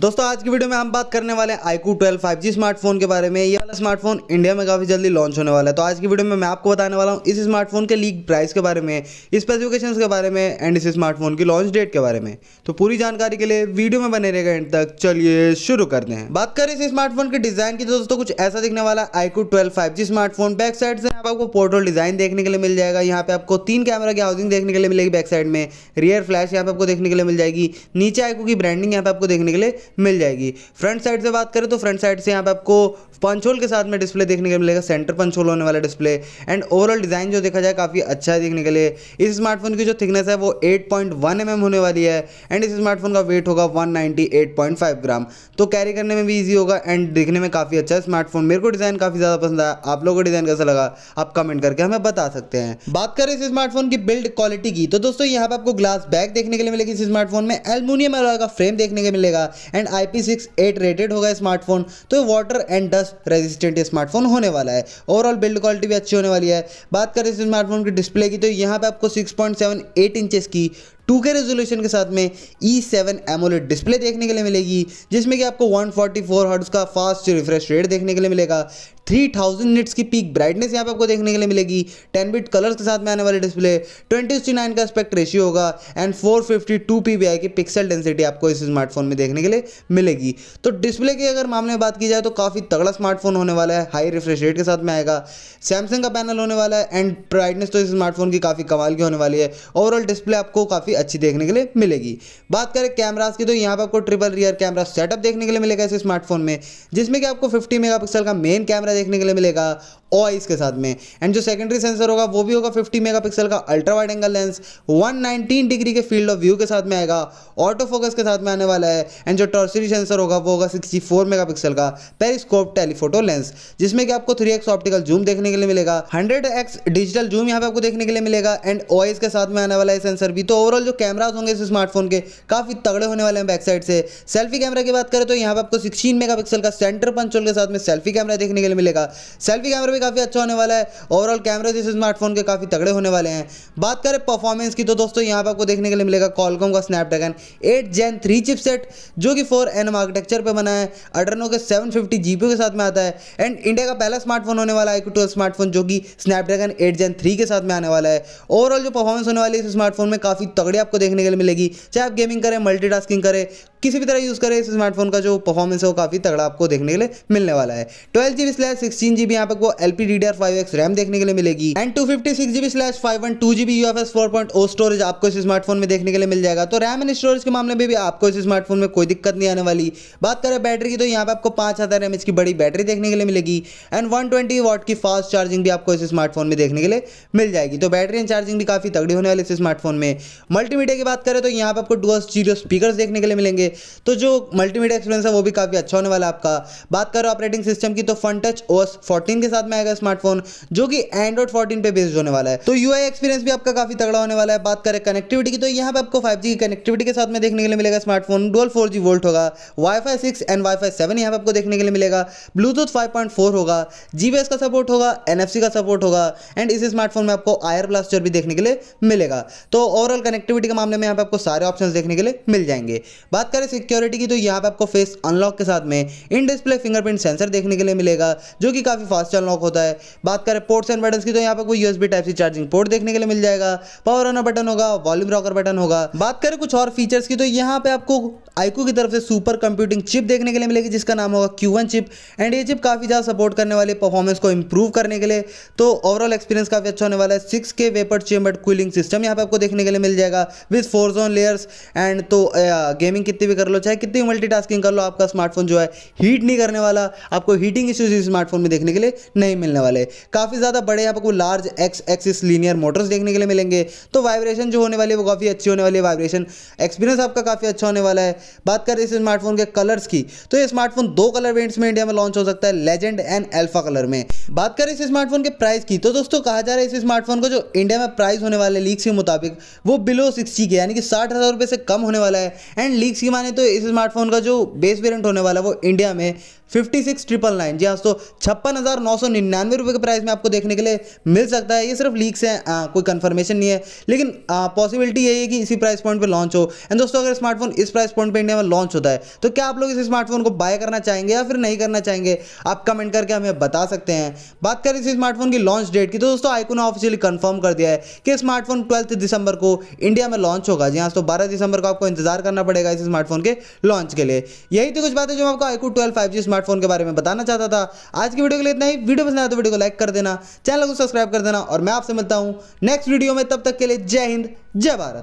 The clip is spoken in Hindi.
दोस्तों आज की वीडियो में हम बात करने वाले हैं आईकू 12 5G स्मार्टफोन के बारे में ये वाला स्मार्टफोन इंडिया में काफ़ी जल्दी लॉन्च होने वाला है तो आज की वीडियो में मैं आपको बताने वाला हूँ इस स्मार्टफोन के लीक प्राइस के बारे में स्पेसिफिकेशंस के बारे में एंड इस स्मार्टफोन की लॉन्च डेट के बारे में तो पूरी जानकारी के लिए वीडियो में बने रहेगा एंड तक चलिए शुरू करते हैं बात करें इस स्मार्टफोन के डिज़ाइन की तो दोस्तों कुछ ऐसा दिखने वाला iQOO twelve five smartphone back side से आपको पोर्टल डिज़ाइन देखने के लिए मिल जाएगा यहाँ पे आपको तीन कैमरा की हाउसिंग देखने के लिए मिलेगी बैक साइड में रियर फ्लैश यहाँ पे आपको देखने के लिए मिल जाएगी नीचे आईकू की ब्रांडिंग यहाँ पे आपको देखने के लिए मिल जाएगी फ्रंट साइड से बात करें तो फ्रंट साइड से यहाँ पे आपको पंचोल के साथ में डिस्प्ले देखने को मिलेगा सेंटर पंचोल होने वाला डिस्प्ले एंड ओवरऑल डिज़ाइन जो देखा जाए काफ़ी अच्छा है देखने के लिए इस स्मार्टफोन की जो थिकनेस है वो 8.1 पॉइंट mm होने वाली है एंड इस स्मार्टफोन का वेट होगा 198.5 ग्राम तो कैरी करने में भी ईजी होगा एंड दिखने में काफ़ी अच्छा है स्मार्टफोन मेरे को डिज़ाइन काफ़ी ज़्यादा पसंद आया आप लोगों को डिज़ाइन कैसा लगा आप कमेंट करके हमें बता सकते हैं बात करें इस स्मार्टफोन की बिल्ड क्वालिटी की तो दोस्तों यहाँ पर आपको ग्लास बैक देखने के लिए मिलेगी इस स्मार्टफोन में एलमिनियम का फ्रेम देखने को मिलेगा and I P six eight rated होगा स्मार्टफोन तो water and dust resistant smartphone होने वाला है ओवरऑल बिल्ड क्वालिटी भी अच्छी होने वाली है बात करें इस स्मार्टफोन की डिस्प्ले की तो यहाँ पे आपको 6.78 इंचेस की टू के रेजोल्यूशन के साथ में ई सेवन एमोलेट डिस्प्ले देखने के लिए मिलेगी जिसमें कि आपको 144 फोर्टी का फास्ट रिफ्रेश रेट देखने के लिए मिलेगा थ्री थाउजेंड निट्स की पीक ब्राइटनेस यहाँ पे आपको देखने के लिए मिलेगी टेन बिट कलर्स के साथ में आने वाले डिस्प्ले ट्वेंटी टू नाइन का एस्पेक्ट रेशियो होगा and four fifty two P P I की पिक्सल डेंसिटी आपको इस स्मार्टफोन में देखने के लिए मिलेगी तो डिस्प्ले की अगर मामले में बात की जाए तो काफ़ी तगड़ा स्मार्टफोन होने वाला है हाई रिफ्रेश रेट के साथ में आएगा सैमसंग का पैनल होने वाला है एंड ब्राइटनेस तो इस स्मार्टफोन की काफ़ी कमाल की होने वाली है ओवरऑल डिस्प्ले आपको काफ़ी अच्छी देखने के लिए मिलेगी बात करें कैमराज की तो यहाँ पर आपको ट्रिपल रियर कैमरा सेटअप देखने के लिए मिलेगा इस स्मार्टफोन में जिसमें कि आपको फिफ्टी मेगा का मेन कैमरा देखने के लिए मिलेगा ऑइस के साथ में एंड जो सेकेंडरी सेंसर होगा वो भी होगा 50 मेगापिक्सल का ultra wide angle lens 119 degree के फील्ड ऑफ व्यू के साथ में आएगा ऑटो फोकस के साथ में आने वाला है एंड जो टॉर्सरी सेंसर होगा वो होगा 64 मेगापिक्सल का पेरिस्कोप टेलीफोटो लेंस जिसमें कि आपको 3x ऑप्टिकल जूम देखने के लिए मिलेगा 100x डिजिटल जूम यहाँ पे आपको देखने के लिए मिलेगा एंड ओएस के साथ में आने वाला है सेंसर भी तो ओवरऑल जो कैमराज होंगे इस स्मार्टफोन के काफ़ी तगड़े होने वाले हैं बैक साइड से सेल्फी कैमरा की बात करें तो यहाँ पे आपको सिक्सटीन मेगा का सेंटर पंचोल के साथ में सेल्फी कैमरा देखने के लिए मिलेगा सेल्फी कैमरा भी काफ़ी अच्छा होने वाला है ओवरऑल कैमरे इस स्मार्टफोन के काफ़ी तगड़े होने वाले हैं बात करें परफॉर्मेंस की तो दोस्तों यहाँ पर आपको देखने के लिए मिलेगा कॉलकॉम का Snapdragon eight gen three chipset जो कि फोर एनम आर्किटेक्चर पर बना है अडरनो के सेवन फिफ्टी के साथ में आता है एंड इंडिया का पहला स्मार्टफोन होने वाला है ट्वेल्व स्मार्टफोन जो कि स्नैपड्रैगन एट जेन थ्री के साथ में आने वाला है ओवरऑल जो परफॉर्मेंस होने वाली है इस स्मार्टफोन में काफ़ी तगड़ी आपको देखने के लिए मिलेगी चाहे आप गेमिंग करें मल्टी करें किसी भी तरह यूज़ करें इस स्मार्टफोन का जो परफॉर्मेंस है वो काफ़ी तगड़ा आपको देखने के लिए मिलने वाला है twelve G B slash sixteen G B यहाँ वो L P D D R five X RAM देखने के लिए मिलेगी and two fifty six GB slash five one two GB U F S four point O storage आपको इस स्मार्टफोन में देखने के लिए मिल जाएगा तो रैम एंड स्टोरेज के मामले में भी आपको इस स्मार्टफोन में कोई दिक्कत नहीं आने वाली बात करें बैटरी की तो यहाँ पर आपको पाँच हज़ार एम की बड़ी बैटरी देखने के लिए मिलेगी एंड वन ट्वेंटी वॉट की फास्ट चार्जिंग भी आपको इस स्मार्टफोन में देखने के लिए मिल जाएगी तो बैटरी एंड चार्जिंग भी काफ़ी तगड़ी होने वाली इस स्मार्टफोन में मल्टीमीडिया की बात करें तो यहाँ पर आपको डुअल स्टीरियो स्पीकर देखने के लिए मिलेंगे तो जो मल्टीमीडिया एक्सपीरियंस है वो भी काफ़ी अच्छा होने वाला है आपका बात करो ऑपरेटिंग सिस्टम की तो फन टच ओस फोर्टीन के साथ में आएगा स्मार्टफोन जो कि एंड्रॉइड फोर्टीन पे बेस्ड होने वाला है तो यू एक्सपीरियंस भी आपका काफ़ी तगड़ा होने वाला है बात करें कनेक्टिविटी की तो यहाँ पर आपको फाइव की कनेक्टिविटी के साथ में देखने के लिए मिलेगा स्मार्टफोन डोल फोर वोल्ट होगा wifi six and wifi seven यहाँ पर आपको देखने के लिए मिलेगा ब्लूटूथ फाइव पॉइंट फोर होगा जीबीएस का सपोर्ट होगा एनएफसी का सपोर्ट होगा एंड इस स्मार्टफोन में आपको आयर ब्लास्टर भी देखने के लिए मिलेगा तो ओवरऑल कनेक्टिविटी के मामले में यहाँ पे आपको सारे ऑप्शंस देखने के लिए मिल जाएंगे बात करें करें सिक्योरिटी की तो यहाँ पे आपको फेस अनलॉक के साथ में इन डिस्प्ले फिंगरप्रिंट सेंसर देखने के लिए मिलेगा जो कि काफ़ी फास्ट अनलॉक होता है बात करें पोर्ट्स एंड बटन की तो यहाँ पे कोई USB type C charging port देखने के लिए मिल जाएगा पावर ऑनर बटन होगा वॉल्यूम रॉकर बटन होगा बात करें कुछ और फीचर्स की तो यहाँ पे आपको आईको की तरफ से सुपर कंप्यूटिंग चिप देखने के लिए मिलेगी जिसका नाम होगा क्यू चिप एंड ये चिप काफ़ी ज़्यादा सपोर्ट करने वाले परफॉर्मेंस को इंप्रूव करने के लिए तो ओवरऑल एक्सपीरियंस काफ़ी अच्छा होने वाला है सिक्स के वेपर चेम्बर्ड कूलिंग सिस्टम यहाँ पे आपको देखने के लिए मिल जाएगा with four zone layers and तो गेमिंग कितनी भी कर लो चाहे कितनी भी मल्टी कर लो आपका स्मार्टफोन जो है हीट नहीं करने वाला आपको हीटिंग इश्यूज इस स्मार्टफोन में देखने के लिए नहीं मिलने वाले काफ़ी ज़्यादा बड़े यहाँ पर large X axis linear motors देखने के लिए मिलेंगे तो वाइब्रेशन जो होने वाली है वो काफ़ी अच्छी होने वाली है वाइब्रेशन एक्सपीरियंस आपका काफ़ी अच्छा होने वाला है बात कर इस स्मार्टफोन के कलर्स की तो ये स्मार्टफोन दो कलर वेंट्स में इंडिया में लॉन्च हो सकता है लेजेंड एंड एल्फा कलर में बात कर इस स्मार्टफोन के प्राइस की तो दोस्तों कहा जा रहा है इस स्मार्टफोन का जो इंडिया में प्राइस होने वाले लीक्स के मुताबिक वो बिलो सिक्सटी के यानी कि साठ हज़ार से कम होने वाला है एंड लीक्स की माने तो इस स्मार्टफोन का जो बेस वेरियंट होने वाला है वो इंडिया में फिफ्टी सिक्स ट्रिपल नाइन जी हाँ तो छप्पन हज़ार नौ सौ निन्यानवे रुपये के प्राइस में आपको देखने के लिए मिल सकता है ये सिर्फ लीक्स हैं आ, कोई कन्फर्मेशन नहीं है लेकिन पॉसिबिलिटी यही है कि इसी प्राइस पॉइंट पर लॉन्च हो एंड दोस्तों अगर स्मार्टफोन इस प्राइस पॉइंट पे इंडिया में लॉन्च होता है तो क्या आप लोग इस स्मार्टफोन को बाय करना चाहेंगे या फिर नहीं करना चाहेंगे आप कमेंट करके हमें बता सकते हैं बात करें इस स्मार्टफोन की लॉन्च डेट की तो दोस्तों आईको ने ऑफिशियली कन्फर्म कर दिया है कि स्मार्टफोन ट्वेल्थ दिसंबर को इंडिया में लॉन्च होगा जी हाँ तो बारह दिसंबर को आपको इंतजार करना पड़ेगा इस स्मार्टफोन के लॉन्च के लिए यही तो कुछ बात है जो मैं आपको आईको ट्वेल्व फाइव स्मार्टफोन के बारे में बताना चाहता था आज की वीडियो के लिए इतना ही वीडियो पसंद आया तो वीडियो को लाइक कर देना चैनल को सब्सक्राइब कर देना और मैं आपसे मिलता हूँ नेक्स्ट वीडियो में तब तक के लिए जय हिंद जय भारत